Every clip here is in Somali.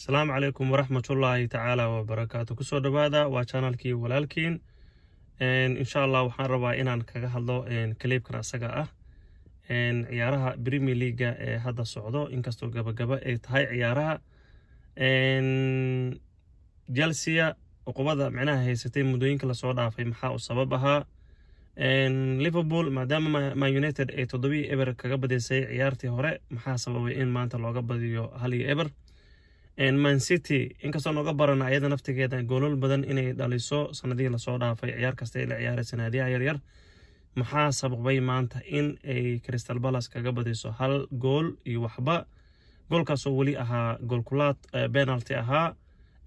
asalaamu calaykum waraxmatullaahi tacaala wabarakaatu kusoo dhawaada waa janalkii walaalkiin insha allah waxaan rabaa inaan kaga hadlo kaliibkan asaga ah ciyaaraha premier leaga ee hadda socdo inkastoo gabagaba ay tahay ciyaaraha chelsia uqubada micnaha haysatay muddooyinka lasoo dhaafay maxaa u sabab ahaa liverpool maadaama man united ay toddobaiyo eber kaga badisay ciyaartii hore maxaa sababay in maanta looga badiyo hal iyo eber mancity inkastoo nooga barana ayada naftigeeda goolol badan inay dhaliso sanadihii lasoo dhaafay ciyaar kasta la ciyaaray sanaadiyaha yaryar maxaa sababay maanta in ay crystal balas kaga badiso hal gool iyo waxba goolkaasoo weli ahaa goolkulaad benalty eh, ahaa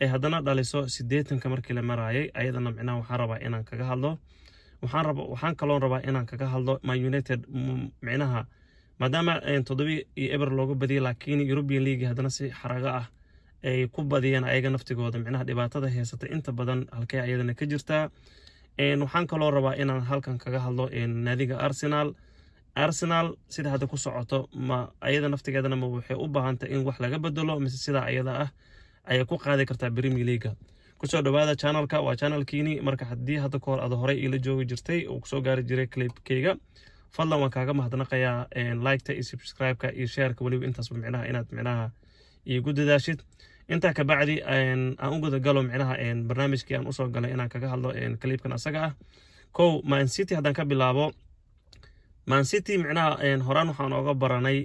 ee haddana dhaliso siddeetanka markii la maraayay ayadana micnaha waxaan rabaa inaan kaga hadlo waxaan kaloon rabaa inaan kaga hadlo man united mm, micnaha maadaama eh, toddobi iyo eber looga badiyay laakiin european league haddana si xaraga ah ay ku badiyeen ayaga naftigooda micnaha dhibaatada heysata inta badan halkey ayadana ka jirtaa waxaan kaloo rabaa inaan halkan kaga hadlo naadiga arsenal arsenal sida hadda ku socoto ma ayada naftigeedana ma waxay u baahanta in wax laga bedelo mise sidaa ayada ah ayay ku qaadi kartaa bremi leaga kusoo dhawaada chanalka waa chanalkiini marka haddii hadda kahor aad horey iila joogi jirtay oo kusoo gaari jiray clibkeyga fadlan waan kaaga mahadnaqayaa liketa iyo subscribeka iyo shareka weliba intaasba micnaha inaad micnaha iigu dadaashid intaa kabacdi aan u gudagalo micnaha barnaamijkii aan usoo galay inaan kaga hadlo kaliibkan asaga ah kow city haddaan ka bilaabo city micnaha horaan waxaan oga baranay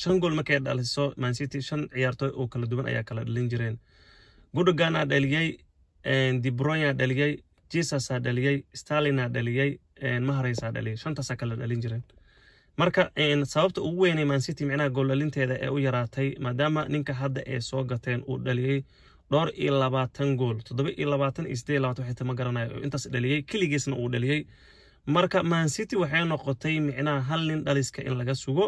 shan gool markay dhaliso mancity shan ciyaartooy oo kala duwan ayaa kala dhalin jireen gudoganaa dhaliyey dibroya dhaliyey jesusaa dhaliyey stalina dhaliyey mahareysaa dhaliyey shantaasaa kala dhalin jireen marka sababta ugu man city micnaha gooldhalinteeda ee u yaraatay maadaama ninka hadda ay soo gateen uu dhaliyey dhowr iyo labaatan gool toddoba iyo labaatan iyo siddeed labaatan xitaa ma garanayo intaas dhaliyey keligiisna uu dhaliyey marka mancity waxay noqotay micnaha hal nin dhaliska in laga sugo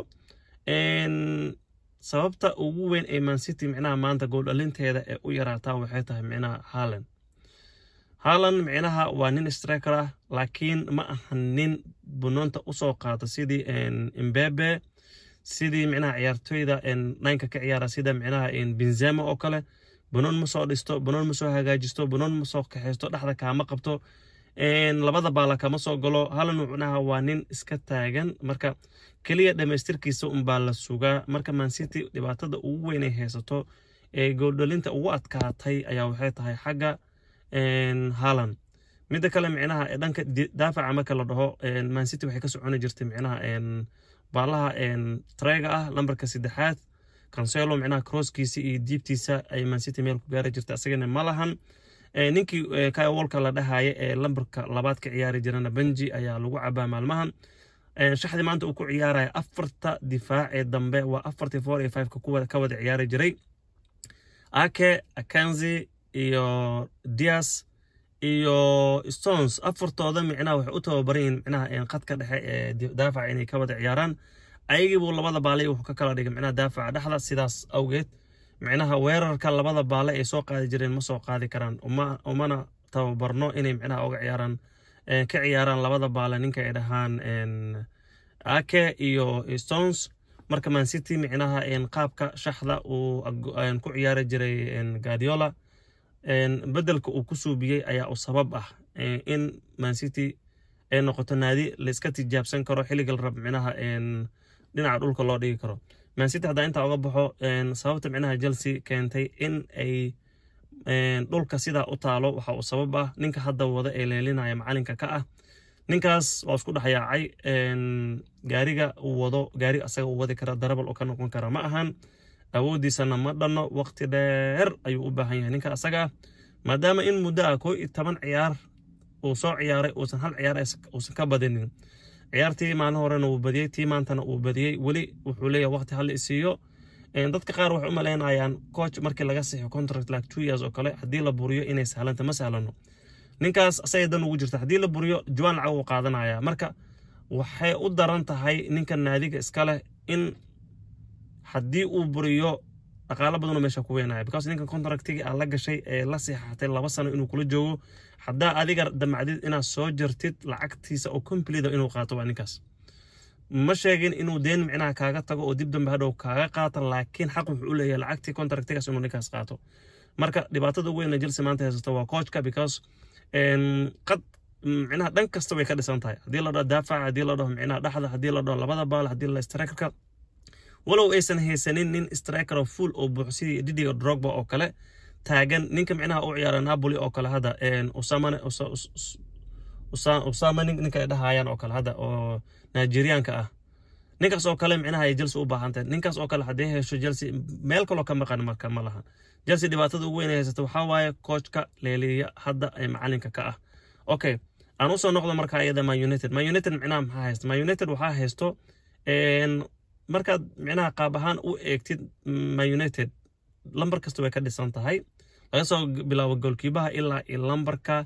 sababta ugu weyn ee man city micnaha maanta gooldhalinteeda ee u yaraataa waxay tahay micnaha haaland haalan micnaha waa nin streker ah laakiin ma ahan nin bunoonta usoo qaata sidii mbebe sidii micnaha ciyaartoyda dhanka ka ciyaara sida micnaha benzema oo kale bunoon masoo dhisto bunoon ma soo hagaajisto bunoon masoo soo kaxaysto dhexda kaama qabto labada baala kama soo galo halan micnaha waa nin iska taagan marka keliya dhammaystirkiisa unbaa la sugaa marka mancity dhibaatada ugu weynay haysato ee gooldhalinta ugu adkaatay ayaa waxay tahay xagga halan mida kale micnaha dhanka daafaca marka la dhaho mancity waxay ka soconi jirtay micnaha baalaha trega ah lambarka saddexaad cancelo micnaha crosskiisa iyo diibtiisa ay mancity meel ku gaari jirta asagana ma lahan ninkii wolka la dhahaya ee lambarka labaad ka ciyaari jirana benji ayaa lagu cabaa maalmahan shaxdi maanta uu ku ciyaaraya afarta difaac ee dambe waa afartii four iyo fiveka ka wada ciyaari jiray ake akanzi iyo dias iyo stones afartooda micnaha waxay u tababaryihiin micnaha qadka eh, dhexe ee daafaca inay ka wada ciyaaraan ayagii buu labada baale wuxuu ka kala dhigay micnaha daafaca dhexda sidaas awgeed micnaha weerarka labada baale ay soo qaadi jireen ma soo qaadi karaan umana tababarno inay micnaha uga ciyaaraan eh, ka ciyaaraan labada baale ninka ay dhahaan ake iyo stones marka mancity micnaha qaabka shaxda uu ku ciyaari jiray guardiola bedelka uu ku suubiyey ayaa u sabab ah in mancity ay noqoto naadi laiska tijaabsan karo xilliga rabminaha dhinaca dhulka loo dhigi karo mancity haddaa intaa uga baxo sababta micnaha chelsea keentay in ay dhulka sidaa u taalo waxa uu sabab ah ninka hadda wada ee leelinaya macalinka ka ah ninkaas waa isku dhexyaacay gaariga uu wado gaari asaga uu wadi kara darabal u ka noqon kara ma ahan awoodiisana ma dhanno waqti dheer ayuu u baahan yahay ninka asagaa ah, maadaama in muddo ah koo iyo toban ciyaar uu soo ciyaaray uusan hal ciyaar uusan ka badinin ciyaartii maalin horena wuu badiyey tii maantana uu badiyey weli wuxuu leeyahay waqti hal isiiyo dadka qaar waxay u malaynayaan coach markii laga sixo contract like two years oo kale haddii la buriyo inay sahlanta ma sahlano ninkaas asagay dan ugu jirta haddii la buriyo jawaan lacag uu qaadanaya marka waxay u daran tahay ninka naadiga iska leh in haddii uu buriyo dhaqaalo badanoo meesha ku weenaya because ninkan contractigii aad la gashay ee la seexatay laba sano inuu kula joogo haddaa adiga damacdid inaad soo jartid lacagtiisa oo complida ah inuu qaato waa ninkaas ma sheegin inuu deen micnaha kaaga tago oo dib dambe hadhow kaaga qaata laakiin xaq wuxuu u leeyahay lacagtii contractigaas inuu ninkaas qaato marka dhibaatada ugu weyn Chelsea maanta haysato waa coachka because qad micnaha dhan kasta way ka dhisan tahay haddii la dhaho daafac haddii la dhaho micnaha dhaxda haddii la dhaho labada baal haddii la strikerka walow aysan haysanin nin strikero full oo buux sidii didiga drogba oo kale taagan ninka micnaha u ciyaara napoli oo kale hadda usama ninka dhahayaan oo kale hadda oo nigerianka ah ninkaas oo kale micnaha ay jelse u baahantahay ninkaas oo kale hadday hesho jelse meel kaloo ka maqan marka ma laha jelse dhibaatada ugu weyn haysata waxaa waaye koojka leeliya hadda ee macalinka ka ah okay aan usoo noqdo marka iyada ma united ma united micnaha maxaa haysta ma united waxaa haysto markaad micnaha qaab ahaan u eegtid man lambar kasta way ka dhisan tahay laga soo bilaabo goolkiibaha ilaa i lambarka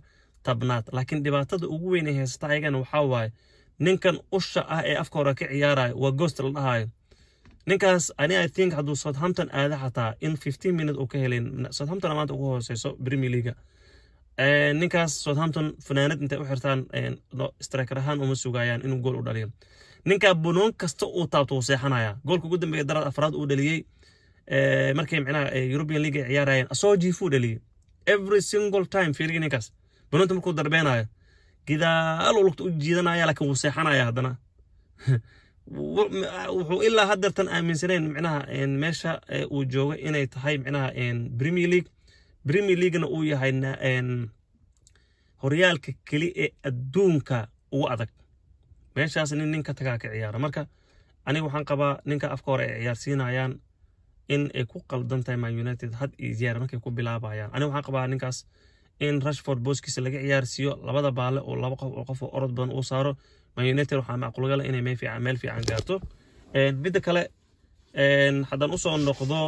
tabnaad laakiin dhibaatada ugu weynay haysta ayagana waxaa waaye ninkan usha ah ee afka hore ka ciyaaraya waa goost la dhahayo ninkaas ani i think hadduu southampton aada xataa in fifteen minute uu ka helin southampton maanta ugu hooseyso premier leaga ninkaas southampton fanaanad intay u xirtaan strikar uma sugayaan inuu gool u dhaliyo ninkaa bunoon kasta uu taabto uu seexanaya goolka ugu dambeeya darad afraad uu dhaliyey eh, markay micnaha eh, european league ay ciyaarayeen asoo jiifuu dhaliyey every single time fiirigi ninkaas bunoonta markuu darbeenayo gidaaluu lugta u jiidanaya laakiin wuu seexanaya haddana wuxuu ilaa haddeertan aaminsanayn micnaha meesha eh, uu joogo inay tahay micnaha premier league premier leaguena uu yahay horyaalka keli ee adduunka ugu adag meeshaas nin ninka tagaa ka ciyaara marka aniga waxaan qabaa ninka afka hore ay ciyaarsiinayaan in ay ku qaldantahay tahay man united had iyo jeer markay ku bilaabayaan aniga waxaan qabaa ninkaas in rushford booskiisa laga ciyaarsiiyo labada baale oo laba qof oo qof oo orod badan uu saaro man united waxaa macquulgala inay meel fiican gaarto midda kale haddaan usoo noqdo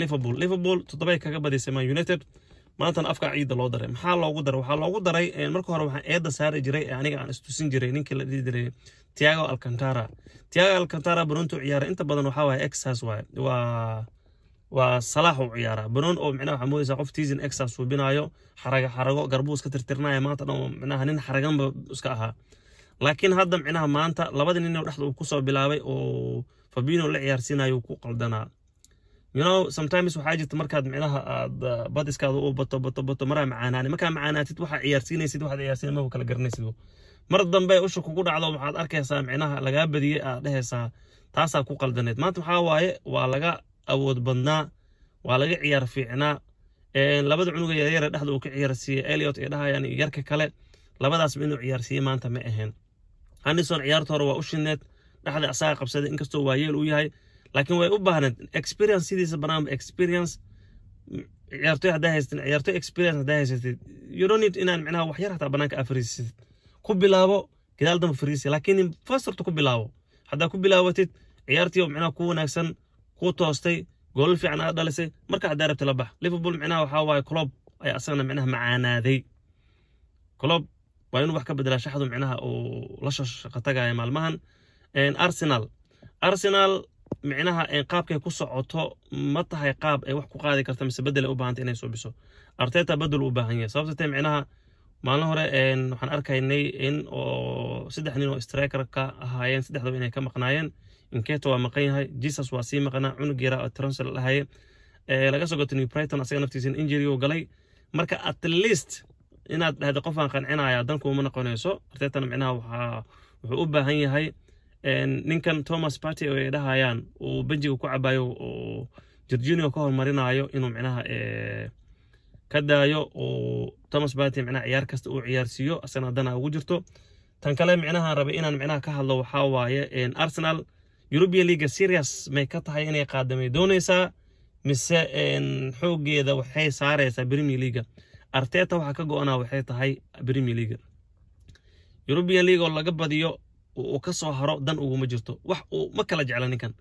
liverpool liverpool toddobay kaga badisay man united maantana afka ciidda loo daray maxaa loogu daray waxaa loogu daray eh, marka hore waxaan eedda saari jiray eh, aniga aan istusin jiray ninkii la dhihi jiray tiago alcantara tiago alcantara banuunta u inta badan waxaa waaye exas waaye waa waa salaax u ciyaara banuun oo micnaha waxaa moodaysaa qof tiisin exas suubinaayo xaraga xarago garbuu iska tirtirnaaya maanta dhan micnaha nin xaraganba iska ahaa laakiin hadda micnaha maanta labadii ninoo dhexda uu kusoo bilaabay oo fabino la ciyaarsiinayo ku qaldanaa you know sometimes waxaa jirta markaad micnaha aad uh, badiskaada u bato bato bato maraa macaanaanay markaa macaanaatid waxaa ciyaarsiinaysid waxaad ciyaarsiin maba kala garanaysid mar dambe usha kugu dhacdo waxaad arkaysaa micnaha lagaa badiyey aad dhehaysaa taasaa ku qaldaneed maanta waxaa waaye waa laga awood badnaa waa laga ciyaar fiicnaa labada cunuga yaryare dhexda uu ka ciyaarsiiyey eliot ay dhahayaan iyo yarka kale labadaasba inuu ciyaarsiiyey maanta ma ahayn hanison ciyaarta waa u shineed dhexda asaga qabsaday inkastoo waayeel u yahay laakiin way u baahneed experience sidiisa banaanba experience ciyaartoy haddaa haystin ciyaartoy experience haddaa haysatid yoronid inaan micnaha waxyar hataa banaanka aa fariisatid ku bilaabo gadaal damba fariisi laakiin first horta ku bilaabo haddaa ku bilaabatid ciyaartii micnaha ku wanaagsan ku toostay goolal fiican aa dhalisay marka haddaa rabta la bax liverpool micnaha waxaa waaye club ayaa asagana micnaha macaanaaday club waa inuu wax ka bedelaa shaxdu micnaha uu la shaqo maalmahan arsenal arsenal micnaha qaabkay ku socoto ma tahay qaab ay wax ku qaadi karta mise bedel ay u baahanta inay suubiso arteta bedel u baahan yahay sababta tee micnaha maalin hore waxaan arkaynay in oo saddex nin oo strikerka ahaayeen saddexdaba inay ka maqnaayeen inketo waa maqan yahay jesus waa sii maqnaa cunug yaraa oo tronsel dhahaye laga soo goto new asaga naftiisa injury uu galay marka at least inaad dhahda qofaan qancinaya dankuuma noqonayso artetana micnaha waxaa wuxuu u baahan yahay ninkan thomas party oo ay dhahayaan uu benjiga ku cabayo oo jorjunior ka hormarinayo inuu micnaha eh, ka daayo oo thomas party micnaha ciyaar kasta uu ciyaarsiiyo asagana dana ugu jirto tan kale micnaha rabay inaan micnaha ka hadlo waxaa waaye arsenal european leaga serious may ka tahay inay qaadamay doonaysaa mise xoogeeda waxay saaraysaa premier leaga arteta waxaa ka go-anaa waxay tahay premier leaga european league oo laga badiyo uu ka soo haro dan uguma jirto wax uu ma kala jecla ninkan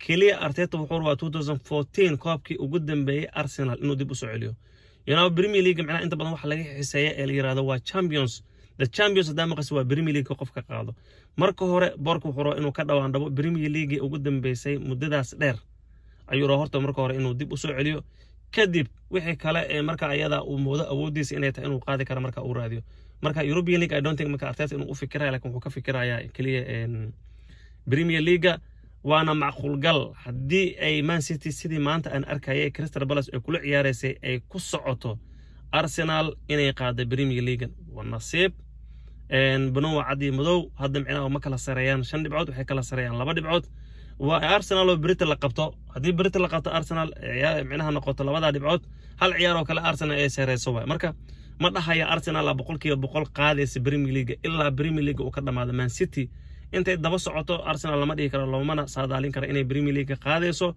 keliya arteta wuxuu rabaa koobkii ugu dambeeyey arsenal inuu dib usoo celiyo yonaba premier league micnaha inta badan waxa laga xiseeya ee la yirahdo waa champions the champions haddaa maqas waa premier league qofka qaado marka hore boorka wuxuu rabaa inuu ka dhawaandhabo premier leaguei ugu dambeysay muddadaas dheer ayuu rabaa horta marka hore inuu dib usoo celiyo kadib wixii kale ee marka ayada uu moodo awooddiisa inay tahay inuu qaadi kara marka uu raadiyo marka european league i don't think marka arteta inuu u fikiraya lakin wuxuu ka fikirayaa keliya premier leaga waana macquulgal haddii ay man city sidii maanta aan arkayay crystal balas ay kula ciyaareysay ay ku socoto arsenal inay qaada premier leagan waa nasiib banowa cadii madow hadda micnaha ma kala sareeyaan shan dhibcood waxay kala sareeyaan laba dhibcood waa arsenal oo berita la qabto haddii berita la qabto arsenal micnaha noqoto labadaa dhibcood hal ciyaaroo kale arsenal ay sareyso waay marka ma dhahayo arsenal boqolkiiba boqol qaadaysa bremier leaga ilaa premier leaga uu ka dhamaado man city intay daba socoto arsenal lama dhihi karo loomana saadaalin kara inay bremier leaga qaadayso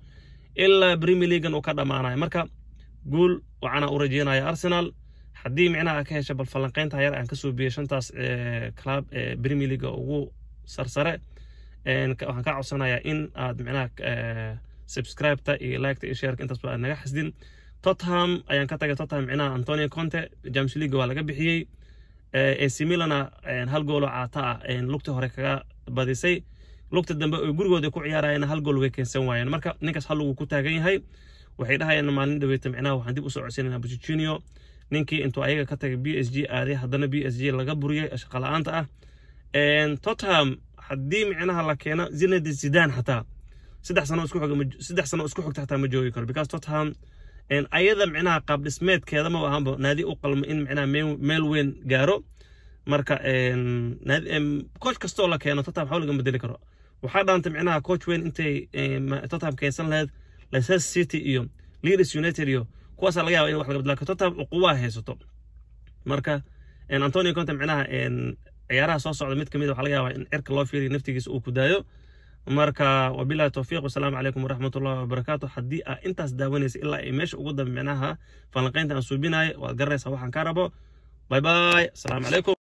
ilaa bremier leagan uu ka dhammaanayo marka guul waxaana u rajeynaya arsenal haddii micnaha ka hesha bal falanqaynta yar aan kasoo biyey shantaas eh, club bremier eh, leaga ugu sarsare waxaan ka codsanayaa in aad micnaha eh, subscribe-ta iyo like-ta iyo sheerka intaasba aad naga xasdin totham ayaan ka tagay totham micnaha antonio conte james league waa laga bixiyey eh, ac milana eh, hal gooloo caata ah eh, lugta hore kaga badisay lugta dambe oo gurigooda ku ciyaarayana hal gool way keensan waayeen marka ninkaas haluguu ku taagan yahay waxay dhahayaan maalin dhaweeta micnaha waxaan dib u codsanayna buchichino ninkii intuu ayaga ka tagay b s g aaday haddana b s g laga buriyay shaqala-aanta ah totham haddii micnaha la keeno zinadi zidaan xataa saddex sano isku xogta xataa ma joogi karo because tottenham ayada micnaha qaab dhismeedkeeda ma ahanba naadi u qalmo in micnaha meel weyn gaaro marka kooch kastoo la keeno tottenham waxba laga bedeli karo waxaa dhaanta micnaha kooch weyn intay tottenham keensan lahayd leicester city iyo leeds united iyo kuwaasaa laga yaba in wax laga bedela karo tottenham haysato marka antonio conte micnaha ciyaaraha soo socda mid ka mid ah waxa laga yaabaa in cirka loo fiiriyo naftigiisa uu ku daayo marka wabilahi tawfiiq wasalaamu calaykum ullahi wabarakaatu haddii aa intaas daawanaysa ilaa ay meesha ugu dambe micnaha falanqaynta aan suubinayo waad garanaysaa waxaan kaa rabo bay bay asalaamu calaykum